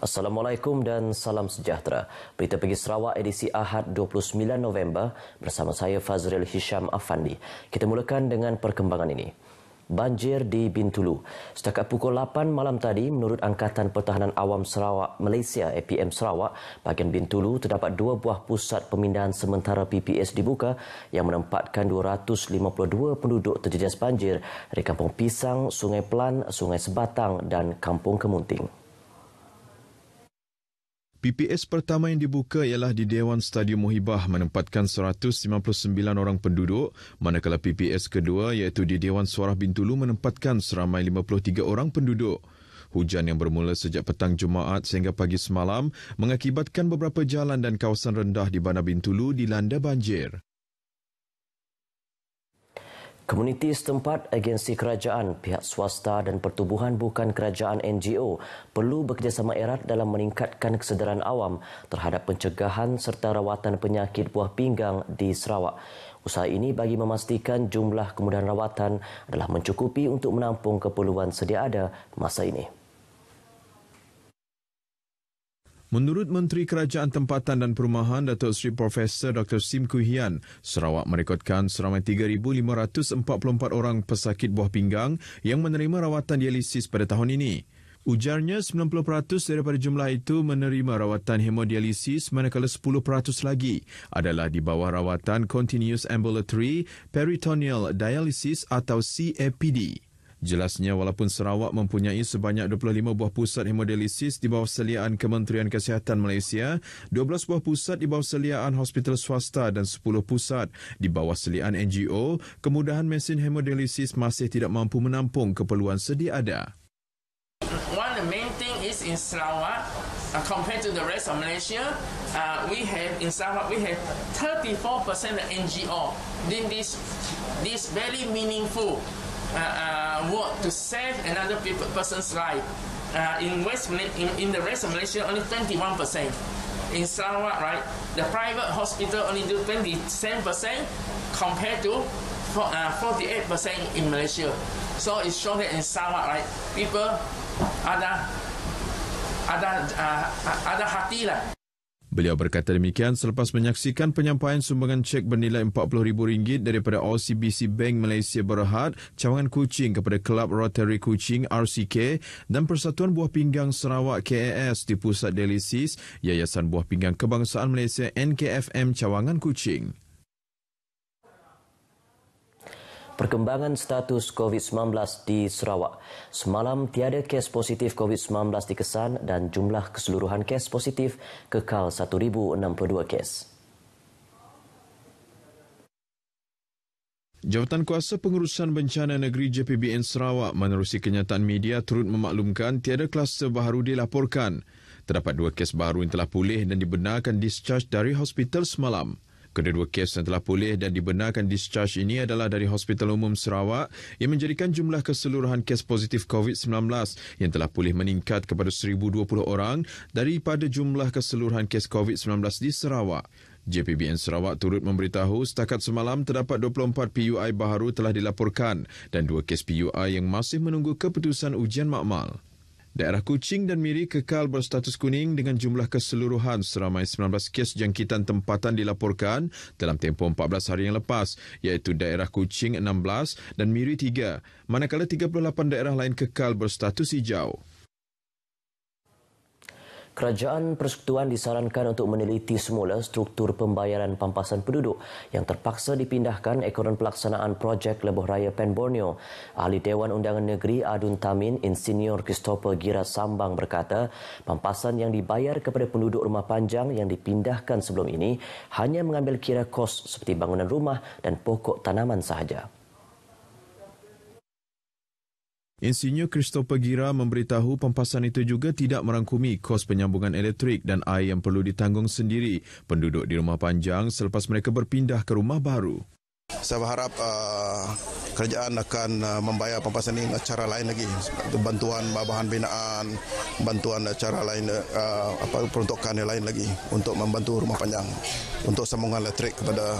Assalamualaikum dan salam sejahtera. Berita pagi Sarawak edisi Ahad 29 November bersama saya Fazril Hisham Afandi. Kita mulakan dengan perkembangan ini. Banjir di Bintulu. Setakat pukul 8 malam tadi, menurut Angkatan Pertahanan Awam Sarawak Malaysia, APM Sarawak, bahagian Bintulu terdapat dua buah pusat pemindahan sementara PPS dibuka yang menempatkan 252 penduduk terjejas banjir dari Kampung Pisang, Sungai Pelan, Sungai Sebatang dan Kampung Kemunting. PPS pertama yang dibuka ialah di Dewan Stadium Muhibah menempatkan 159 orang penduduk, manakala PPS kedua iaitu di Dewan Suara Bintulu menempatkan seramai 53 orang penduduk. Hujan yang bermula sejak petang Jumaat sehingga pagi semalam mengakibatkan beberapa jalan dan kawasan rendah di Bandar Bintulu dilanda banjir. Komuniti setempat, agensi kerajaan, pihak swasta dan pertubuhan bukan kerajaan NGO perlu bekerjasama erat dalam meningkatkan kesedaran awam terhadap pencegahan serta rawatan penyakit buah pinggang di Sarawak. Usaha ini bagi memastikan jumlah kemudahan rawatan adalah mencukupi untuk menampung keperluan sedia ada masa ini. Menurut Menteri Kerajaan Tempatan dan Perumahan Datuk Seri Profesor Dr Sim Kuhian, Sarawak merekodkan seramai 3544 orang pesakit buah pinggang yang menerima rawatan dialisis pada tahun ini. Ujarnya 90% daripada jumlah itu menerima rawatan hemodialisis manakala 10% lagi adalah di bawah rawatan continuous ambulatory peritoneal dialysis atau CAPD. Jelasnya walaupun Sarawak mempunyai sebanyak 25 buah pusat hemodialisis di bawah seliaan Kementerian Kesihatan Malaysia, 12 buah pusat di bawah seliaan hospital swasta dan 10 pusat di bawah seliaan NGO, kemudahan mesin hemodialisis masih tidak mampu menampung keperluan sedia ada. One the main thing is in Sarawak uh, compared to the rest of Malaysia, uh, we have in Sarawak we have 34% of NGO. Then this this very meaningful Uh, uh, work to save another person's life. Uh, in West in, in the rest of Malaysia, only 21 percent in Sarawak, right, the private hospital only do 27% compared to 48% in Malaysia. So it's shown that in Sarawak, right, people ada ada uh, ada hati lah. Beliau berkata demikian selepas menyaksikan penyampaian sumbangan cek bernilai RM40,000 daripada OCBC Bank Malaysia Berhad, Cawangan Kucing kepada Kelab Rotary Kucing RCK dan Persatuan Buah Pinggang Sarawak KAS di Pusat Delisis, Yayasan Buah Pinggang Kebangsaan Malaysia NKFM Cawangan Kucing. perkembangan status COVID-19 di Sarawak. Semalam tiada kes positif COVID-19 dikesan dan jumlah keseluruhan kes positif kekal 1062 kes. Jawatan Kuasa Pengurusan Bencana Negeri JPBN Sarawak menerusi kenyataan media turut memaklumkan tiada kluster baru dilaporkan. Terdapat dua kes baru yang telah pulih dan dibenarkan discharge dari hospital semalam. Kedua-dua kes yang telah pulih dan dibenarkan discharge ini adalah dari Hospital Umum Sarawak yang menjadikan jumlah keseluruhan kes positif COVID-19 yang telah pulih meningkat kepada 1,020 orang daripada jumlah keseluruhan kes COVID-19 di Sarawak. JPBN Sarawak turut memberitahu setakat semalam terdapat 24 PUI baharu telah dilaporkan dan dua kes PUI yang masih menunggu keputusan ujian makmal. Daerah Kuching dan Miri kekal berstatus kuning dengan jumlah keseluruhan seramai 19 kes jangkitan tempatan dilaporkan dalam tempoh 14 hari yang lepas iaitu daerah Kuching 16 dan Miri 3 manakala 38 daerah lain kekal berstatus hijau. Kerajaan Persekutuan disarankan untuk meneliti semula struktur pembayaran pampasan penduduk yang terpaksa dipindahkan ekoran pelaksanaan projek Lebuh Raya Pen Borneo. Ahli Dewan Undangan Negeri Adun Tamin, Insinyur Christopher Gira Sambang berkata, pampasan yang dibayar kepada penduduk rumah panjang yang dipindahkan sebelum ini hanya mengambil kira kos seperti bangunan rumah dan pokok tanaman sahaja. Insinyur Christopher Gira memberitahu pampasan itu juga tidak merangkumi kos penyambungan elektrik dan air yang perlu ditanggung sendiri penduduk di rumah panjang selepas mereka berpindah ke rumah baru. Saya berharap uh, kerajaan akan uh, membayar pampasan ini dengan cara lain lagi. Bantuan bahan binaan, bantuan cara lain, uh, apa peruntukan yang lain lagi untuk membantu rumah panjang. Untuk sambungan elektrik kepada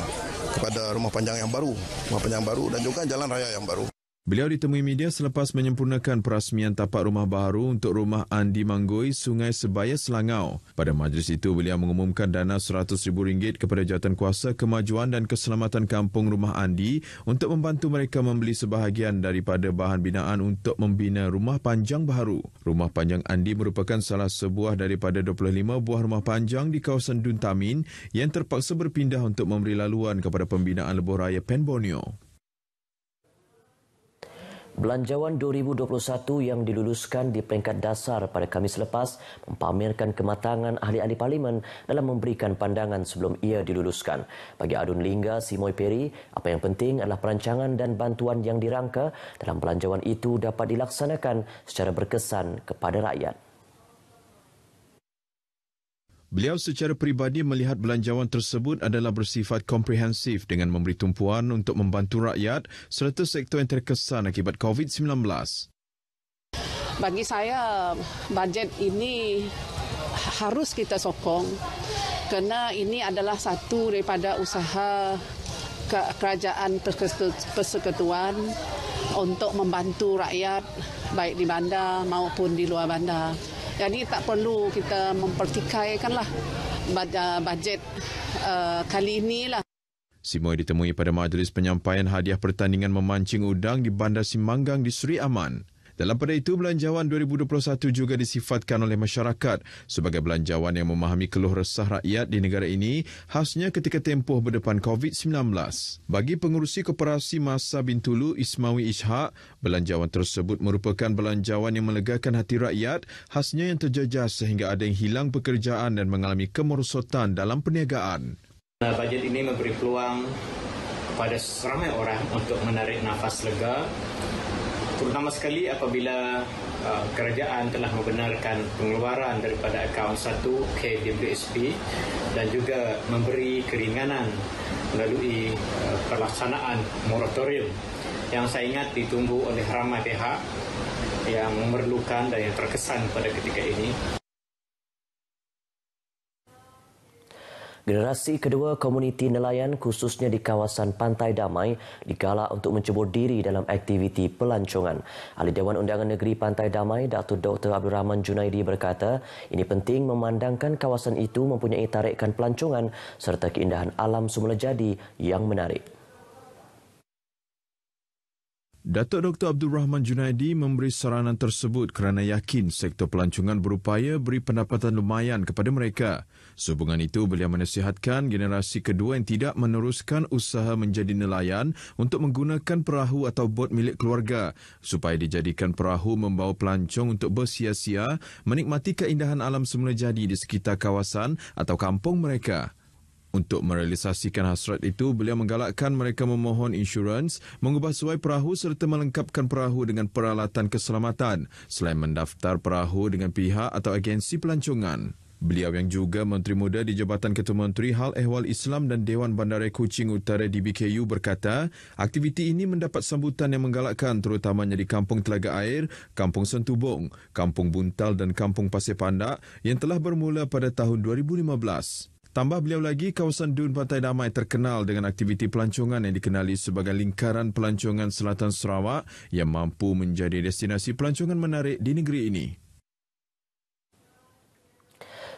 kepada rumah panjang yang baru, rumah panjang baru dan juga jalan raya yang baru. Beliau ditemui media selepas menyempurnakan perasmian tapak rumah baru untuk rumah Andi Manggoi, Sungai Sebaya, Selangau. Pada majlis itu, beliau mengumumkan dana rm ringgit kepada kuasa kemajuan dan keselamatan kampung rumah Andi untuk membantu mereka membeli sebahagian daripada bahan binaan untuk membina rumah panjang baru. Rumah panjang Andi merupakan salah sebuah daripada 25 buah rumah panjang di kawasan Duntamin yang terpaksa berpindah untuk memberi laluan kepada pembinaan lebuh raya Penbonio. Belanjawan 2021 yang diluluskan di peringkat dasar pada Kamis lepas mempamerkan kematangan ahli-ahli parlimen dalam memberikan pandangan sebelum ia diluluskan. Bagi Adun Lingga Simoy Peri, apa yang penting adalah perancangan dan bantuan yang dirangka dalam belanjawan itu dapat dilaksanakan secara berkesan kepada rakyat. Beliau secara pribadi melihat belanjawan tersebut adalah bersifat komprehensif dengan memberi tumpuan untuk membantu rakyat serta sektor yang terkesan akibat COVID-19. Bagi saya, bajet ini harus kita sokong kerana ini adalah satu daripada usaha kerajaan persekutuan untuk membantu rakyat baik di bandar maupun di luar bandar. Jadi tak perlu kita mempertikaikanlah bajet uh, kali ini lah. Simoy ditemui pada majlis penyampaian hadiah pertandingan memancing udang di Bandar Simanggang di Seri Aman. Dalam pada itu, belanjawan 2021 juga disifatkan oleh masyarakat sebagai belanjawan yang memahami keluh resah rakyat di negara ini khasnya ketika tempoh berdepan COVID-19. Bagi pengurusi koperasi Masa Bintulu Ismawi Ishak, belanjawan tersebut merupakan belanjawan yang melegakan hati rakyat khasnya yang terjejas sehingga ada yang hilang pekerjaan dan mengalami kemerosotan dalam perniagaan. Nah, bajet ini memberi peluang pada seramai orang untuk menarik nafas lega Terutama sekali apabila uh, kerajaan telah membenarkan pengeluaran daripada akaun 1 KWSP dan juga memberi keringanan melalui uh, pelaksanaan moratorium yang saya ingat ditunggu oleh ramai pihak yang memerlukan dan yang terkesan pada ketika ini. Generasi kedua komuniti nelayan khususnya di kawasan Pantai Damai digalak untuk mencubur diri dalam aktiviti pelancongan. Ahli Dewan Undangan Negeri Pantai Damai, Datuk Dr. Abdul Rahman Junaidi berkata, ini penting memandangkan kawasan itu mempunyai tarikan pelancongan serta keindahan alam semula jadi yang menarik. Datuk Dr. Abdul Rahman Junaidi memberi saranan tersebut kerana yakin sektor pelancongan berupaya beri pendapatan lumayan kepada mereka. Sehubungan itu, beliau menasihatkan generasi kedua yang tidak meneruskan usaha menjadi nelayan untuk menggunakan perahu atau bot milik keluarga supaya dijadikan perahu membawa pelancong untuk bersia-sia menikmati keindahan alam semula jadi di sekitar kawasan atau kampung mereka. Untuk merealisasikan hasrat itu, beliau menggalakkan mereka memohon insurans, mengubah suai perahu serta melengkapkan perahu dengan peralatan keselamatan selain mendaftar perahu dengan pihak atau agensi pelancongan. Beliau yang juga Menteri Muda di Jabatan Ketua Menteri Hal Ehwal Islam dan Dewan Bandar Kuching Utara di DBKU berkata, aktiviti ini mendapat sambutan yang menggalakkan terutamanya di Kampung Telaga Air, Kampung Sentubong, Kampung Buntal dan Kampung Pasir Pandak yang telah bermula pada tahun 2015. Tambah beliau lagi, kawasan Dun Pantai Damai terkenal dengan aktiviti pelancongan yang dikenali sebagai Lingkaran Pelancongan Selatan Sarawak yang mampu menjadi destinasi pelancongan menarik di negeri ini.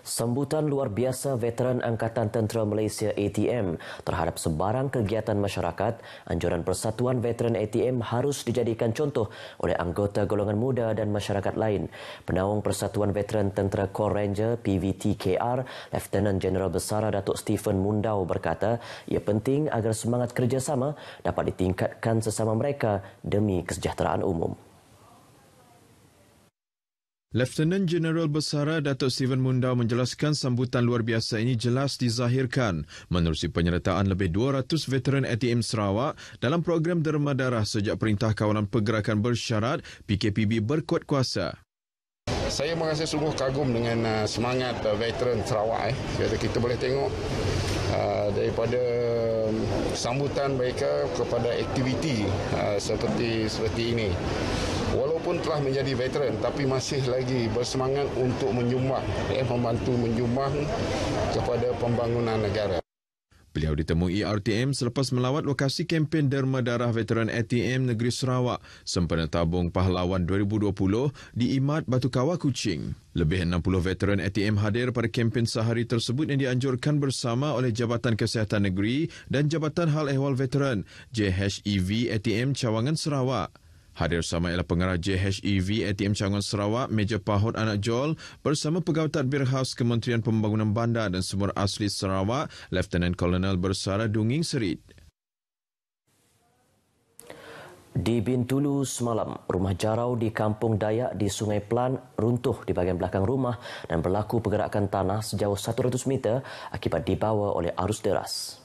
Sambutan luar biasa veteran Angkatan Tentera Malaysia ATM terhadap sebarang kegiatan masyarakat, anjuran Persatuan Veteran ATM harus dijadikan contoh oleh anggota golongan muda dan masyarakat lain. Penawang Persatuan Veteran Tentera Corps Ranger PVTKR, Lieutenant General Besar Datuk Stephen Mundau berkata, ia penting agar semangat kerjasama dapat ditingkatkan sesama mereka demi kesejahteraan umum. Lieutenant General Besara Datuk Steven Mundau menjelaskan sambutan luar biasa ini jelas dizahirkan menerusi penyertaan lebih 200 veteran ATM Sarawak dalam program derma darah sejak Perintah Kawalan Pergerakan Bersyarat PKPB berkuat kuasa. Saya merasa sungguh kagum dengan uh, semangat uh, veteran Sarawak. Eh. Kita, kita boleh tengok uh, daripada um, sambutan mereka kepada aktiviti seperti seperti ini walaupun telah menjadi veteran tapi masih lagi bersemangat untuk menyumbang eh membantu menyumbang kepada pembangunan negara. Beliau ditemui RTM selepas melawat lokasi kempen derma darah veteran ATM Negeri Sarawak sempena tabung pahlawan 2020 di imad Batu Kawah Kuching. Lebih 60 veteran ATM hadir pada kempen sehari tersebut yang dianjurkan bersama oleh Jabatan Kesihatan Negeri dan Jabatan Hal Ehwal Veteran JHEV ATM Cawangan Sarawak. Hadir sama ialah pengarah JHEV ATM Cangon Sarawak, Meja Pahut Anak Jol bersama Pegawai Tadbir Haus Kementerian Pembangunan Bandar dan Sumber Asli Sarawak, Lieutenant Colonel Bersara Dunging Serit. Di Bintulu semalam, rumah jarau di Kampung Dayak di Sungai Pelan runtuh di bahagian belakang rumah dan berlaku pergerakan tanah sejauh 100 meter akibat dibawa oleh arus deras.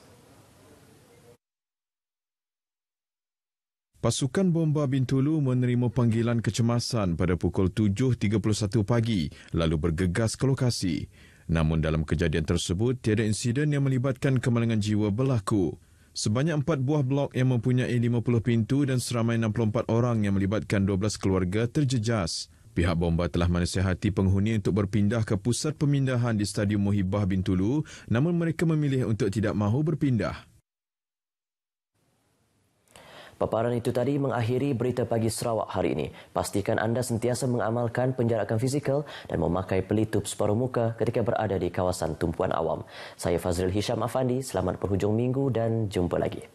Pasukan bomba Bintulu menerima panggilan kecemasan pada pukul 7.31 pagi lalu bergegas ke lokasi. Namun dalam kejadian tersebut, tiada insiden yang melibatkan kemalangan jiwa berlaku. Sebanyak empat buah blok yang mempunyai 50 pintu dan seramai 64 orang yang melibatkan 12 keluarga terjejas. Pihak bomba telah menasihati penghuni untuk berpindah ke pusat pemindahan di Stadium Muhibah Bintulu namun mereka memilih untuk tidak mahu berpindah. Paparan itu tadi mengakhiri berita pagi Sarawak hari ini. Pastikan anda sentiasa mengamalkan penjarakan fizikal dan memakai pelitup separuh muka ketika berada di kawasan tumpuan awam. Saya Fazril Hisham Afandi, selamat berhujung minggu dan jumpa lagi.